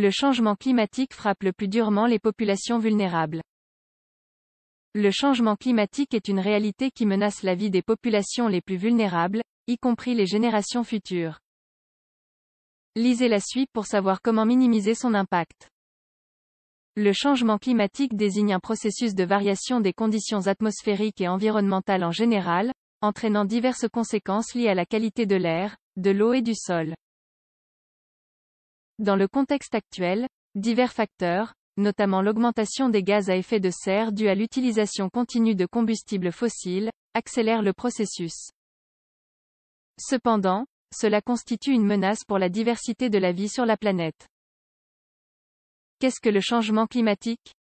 Le changement climatique frappe le plus durement les populations vulnérables. Le changement climatique est une réalité qui menace la vie des populations les plus vulnérables, y compris les générations futures. Lisez la suite pour savoir comment minimiser son impact. Le changement climatique désigne un processus de variation des conditions atmosphériques et environnementales en général, entraînant diverses conséquences liées à la qualité de l'air, de l'eau et du sol. Dans le contexte actuel, divers facteurs, notamment l'augmentation des gaz à effet de serre due à l'utilisation continue de combustibles fossiles, accélèrent le processus. Cependant, cela constitue une menace pour la diversité de la vie sur la planète. Qu'est-ce que le changement climatique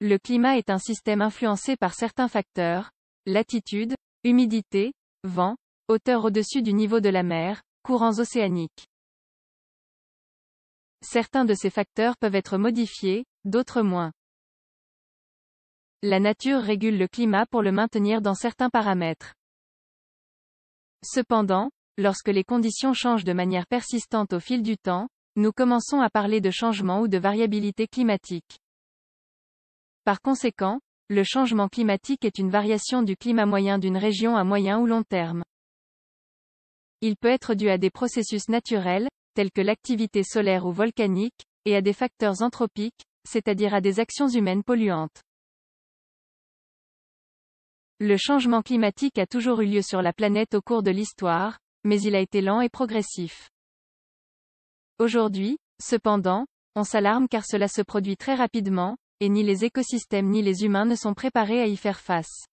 Le climat est un système influencé par certains facteurs, latitude, humidité, vent, hauteur au-dessus du niveau de la mer, courants océaniques. Certains de ces facteurs peuvent être modifiés, d'autres moins. La nature régule le climat pour le maintenir dans certains paramètres. Cependant, lorsque les conditions changent de manière persistante au fil du temps, nous commençons à parler de changement ou de variabilité climatique. Par conséquent, le changement climatique est une variation du climat moyen d'une région à moyen ou long terme. Il peut être dû à des processus naturels, tels que l'activité solaire ou volcanique, et à des facteurs anthropiques, c'est-à-dire à des actions humaines polluantes. Le changement climatique a toujours eu lieu sur la planète au cours de l'histoire, mais il a été lent et progressif. Aujourd'hui, cependant, on s'alarme car cela se produit très rapidement, et ni les écosystèmes ni les humains ne sont préparés à y faire face.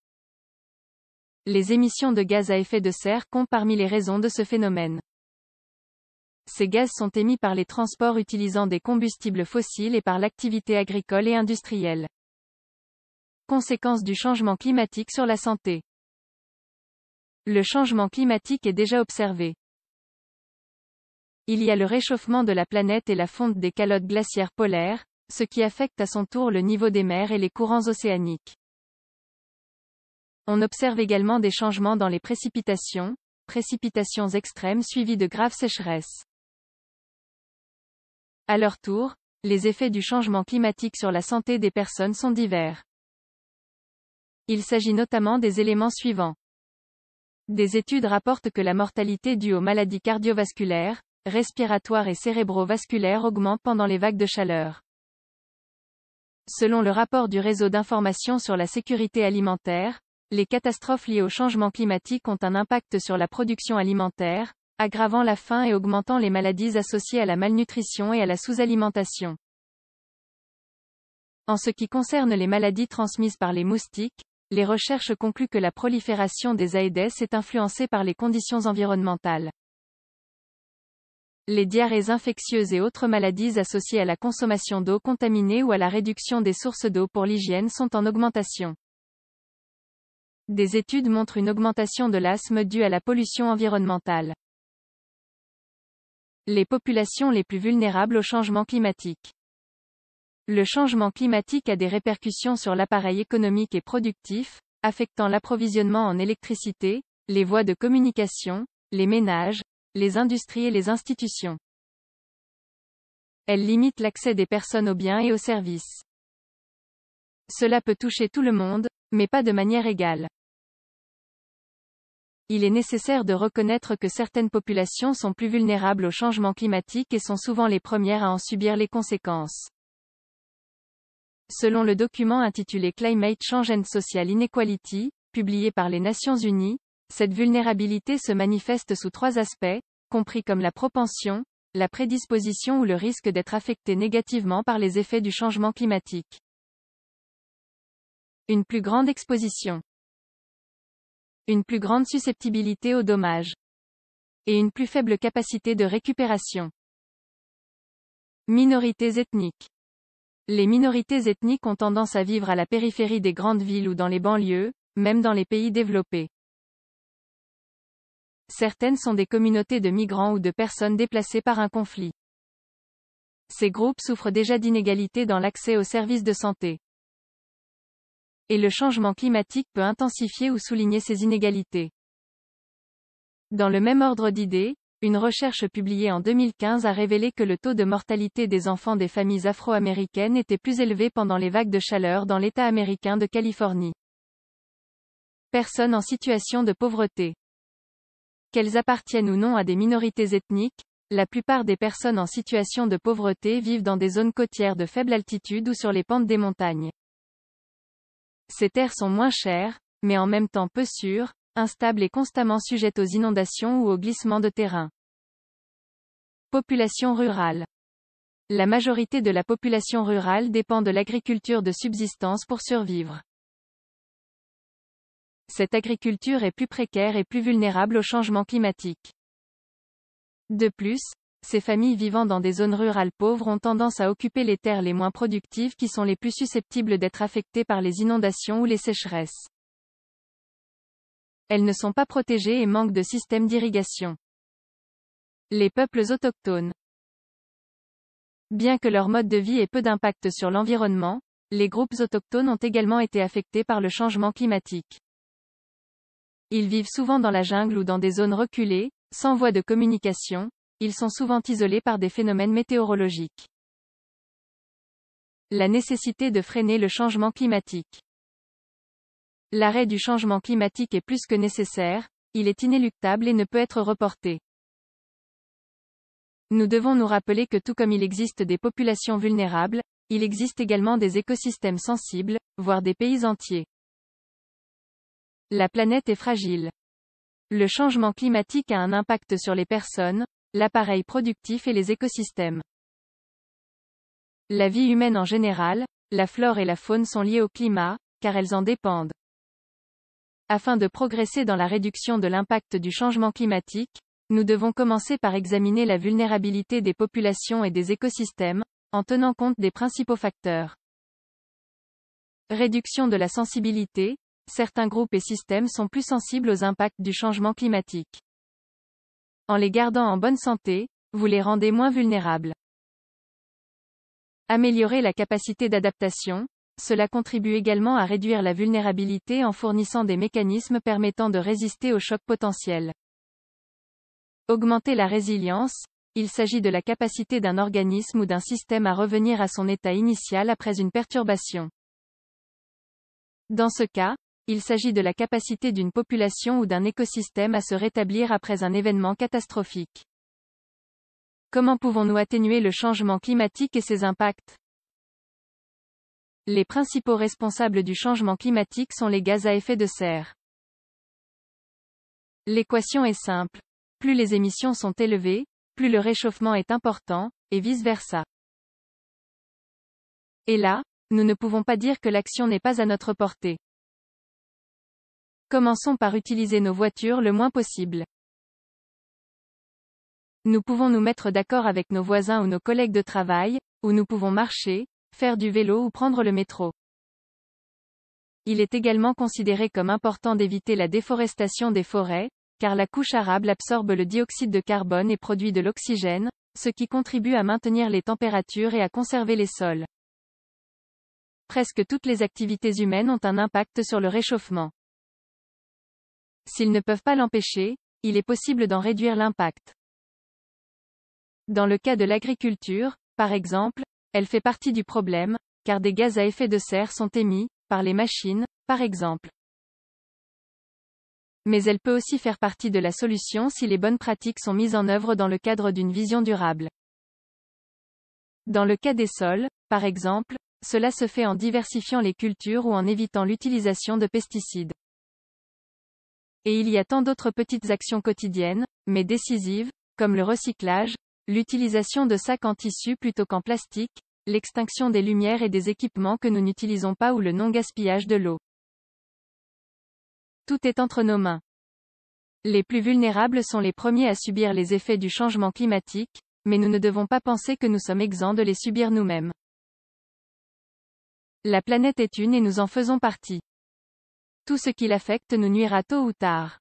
Les émissions de gaz à effet de serre comptent parmi les raisons de ce phénomène. Ces gaz sont émis par les transports utilisant des combustibles fossiles et par l'activité agricole et industrielle. Conséquences du changement climatique sur la santé. Le changement climatique est déjà observé. Il y a le réchauffement de la planète et la fonte des calottes glaciaires polaires, ce qui affecte à son tour le niveau des mers et les courants océaniques. On observe également des changements dans les précipitations, précipitations extrêmes suivies de graves sécheresses. À leur tour, les effets du changement climatique sur la santé des personnes sont divers. Il s'agit notamment des éléments suivants. Des études rapportent que la mortalité due aux maladies cardiovasculaires, respiratoires et cérébrovasculaires augmente pendant les vagues de chaleur. Selon le rapport du réseau d'information sur la sécurité alimentaire, les catastrophes liées au changement climatique ont un impact sur la production alimentaire, aggravant la faim et augmentant les maladies associées à la malnutrition et à la sous-alimentation. En ce qui concerne les maladies transmises par les moustiques, les recherches concluent que la prolifération des Aedes est influencée par les conditions environnementales. Les diarrhées infectieuses et autres maladies associées à la consommation d'eau contaminée ou à la réduction des sources d'eau pour l'hygiène sont en augmentation. Des études montrent une augmentation de l'asthme due à la pollution environnementale les populations les plus vulnérables au changement climatique. Le changement climatique a des répercussions sur l'appareil économique et productif, affectant l'approvisionnement en électricité, les voies de communication, les ménages, les industries et les institutions. Elle limite l'accès des personnes aux biens et aux services. Cela peut toucher tout le monde, mais pas de manière égale. Il est nécessaire de reconnaître que certaines populations sont plus vulnérables au changement climatique et sont souvent les premières à en subir les conséquences. Selon le document intitulé Climate Change and Social Inequality, publié par les Nations Unies, cette vulnérabilité se manifeste sous trois aspects, compris comme la propension, la prédisposition ou le risque d'être affecté négativement par les effets du changement climatique. Une plus grande exposition une plus grande susceptibilité aux dommages et une plus faible capacité de récupération. Minorités ethniques. Les minorités ethniques ont tendance à vivre à la périphérie des grandes villes ou dans les banlieues, même dans les pays développés. Certaines sont des communautés de migrants ou de personnes déplacées par un conflit. Ces groupes souffrent déjà d'inégalités dans l'accès aux services de santé et le changement climatique peut intensifier ou souligner ces inégalités. Dans le même ordre d'idées, une recherche publiée en 2015 a révélé que le taux de mortalité des enfants des familles afro-américaines était plus élevé pendant les vagues de chaleur dans l'État américain de Californie. Personnes en situation de pauvreté. Qu'elles appartiennent ou non à des minorités ethniques, la plupart des personnes en situation de pauvreté vivent dans des zones côtières de faible altitude ou sur les pentes des montagnes. Ces terres sont moins chères, mais en même temps peu sûres, instables et constamment sujettes aux inondations ou aux glissements de terrain. Population rurale. La majorité de la population rurale dépend de l'agriculture de subsistance pour survivre. Cette agriculture est plus précaire et plus vulnérable au changement climatique. De plus, ces familles vivant dans des zones rurales pauvres ont tendance à occuper les terres les moins productives qui sont les plus susceptibles d'être affectées par les inondations ou les sécheresses. Elles ne sont pas protégées et manquent de systèmes d'irrigation. Les peuples autochtones. Bien que leur mode de vie ait peu d'impact sur l'environnement, les groupes autochtones ont également été affectés par le changement climatique. Ils vivent souvent dans la jungle ou dans des zones reculées, sans voie de communication, ils sont souvent isolés par des phénomènes météorologiques. La nécessité de freiner le changement climatique. L'arrêt du changement climatique est plus que nécessaire, il est inéluctable et ne peut être reporté. Nous devons nous rappeler que tout comme il existe des populations vulnérables, il existe également des écosystèmes sensibles, voire des pays entiers. La planète est fragile. Le changement climatique a un impact sur les personnes, l'appareil productif et les écosystèmes. La vie humaine en général, la flore et la faune sont liées au climat, car elles en dépendent. Afin de progresser dans la réduction de l'impact du changement climatique, nous devons commencer par examiner la vulnérabilité des populations et des écosystèmes, en tenant compte des principaux facteurs. Réduction de la sensibilité, certains groupes et systèmes sont plus sensibles aux impacts du changement climatique. En les gardant en bonne santé, vous les rendez moins vulnérables. Améliorer la capacité d'adaptation, cela contribue également à réduire la vulnérabilité en fournissant des mécanismes permettant de résister aux chocs potentiels. Augmenter la résilience, il s'agit de la capacité d'un organisme ou d'un système à revenir à son état initial après une perturbation. Dans ce cas, il s'agit de la capacité d'une population ou d'un écosystème à se rétablir après un événement catastrophique. Comment pouvons-nous atténuer le changement climatique et ses impacts Les principaux responsables du changement climatique sont les gaz à effet de serre. L'équation est simple. Plus les émissions sont élevées, plus le réchauffement est important, et vice-versa. Et là, nous ne pouvons pas dire que l'action n'est pas à notre portée. Commençons par utiliser nos voitures le moins possible. Nous pouvons nous mettre d'accord avec nos voisins ou nos collègues de travail, ou nous pouvons marcher, faire du vélo ou prendre le métro. Il est également considéré comme important d'éviter la déforestation des forêts, car la couche arable absorbe le dioxyde de carbone et produit de l'oxygène, ce qui contribue à maintenir les températures et à conserver les sols. Presque toutes les activités humaines ont un impact sur le réchauffement. S'ils ne peuvent pas l'empêcher, il est possible d'en réduire l'impact. Dans le cas de l'agriculture, par exemple, elle fait partie du problème, car des gaz à effet de serre sont émis, par les machines, par exemple. Mais elle peut aussi faire partie de la solution si les bonnes pratiques sont mises en œuvre dans le cadre d'une vision durable. Dans le cas des sols, par exemple, cela se fait en diversifiant les cultures ou en évitant l'utilisation de pesticides. Et il y a tant d'autres petites actions quotidiennes, mais décisives, comme le recyclage, l'utilisation de sacs en tissu plutôt qu'en plastique, l'extinction des lumières et des équipements que nous n'utilisons pas ou le non-gaspillage de l'eau. Tout est entre nos mains. Les plus vulnérables sont les premiers à subir les effets du changement climatique, mais nous ne devons pas penser que nous sommes exempts de les subir nous-mêmes. La planète est une et nous en faisons partie. Tout ce qui l'affecte nous nuira tôt ou tard.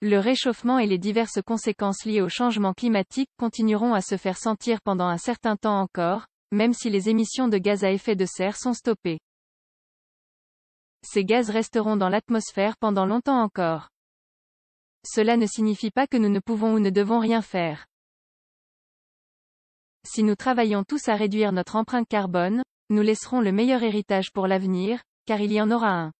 Le réchauffement et les diverses conséquences liées au changement climatique continueront à se faire sentir pendant un certain temps encore, même si les émissions de gaz à effet de serre sont stoppées. Ces gaz resteront dans l'atmosphère pendant longtemps encore. Cela ne signifie pas que nous ne pouvons ou ne devons rien faire. Si nous travaillons tous à réduire notre empreinte carbone, nous laisserons le meilleur héritage pour l'avenir, car il y en aura un.